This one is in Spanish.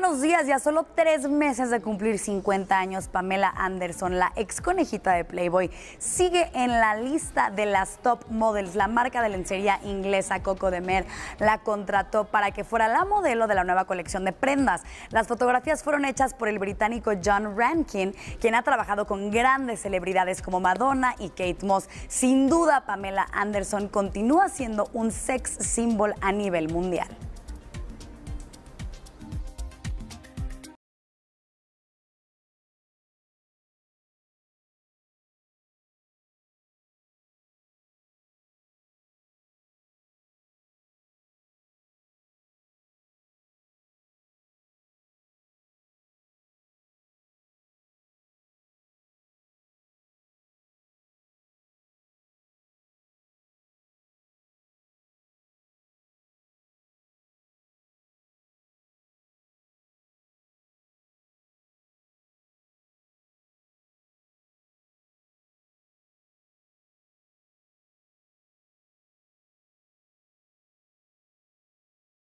buenos días. Ya solo tres meses de cumplir 50 años, Pamela Anderson, la ex conejita de Playboy, sigue en la lista de las top models. La marca de lencería inglesa Coco de Mer la contrató para que fuera la modelo de la nueva colección de prendas. Las fotografías fueron hechas por el británico John Rankin, quien ha trabajado con grandes celebridades como Madonna y Kate Moss. Sin duda, Pamela Anderson continúa siendo un sex symbol a nivel mundial.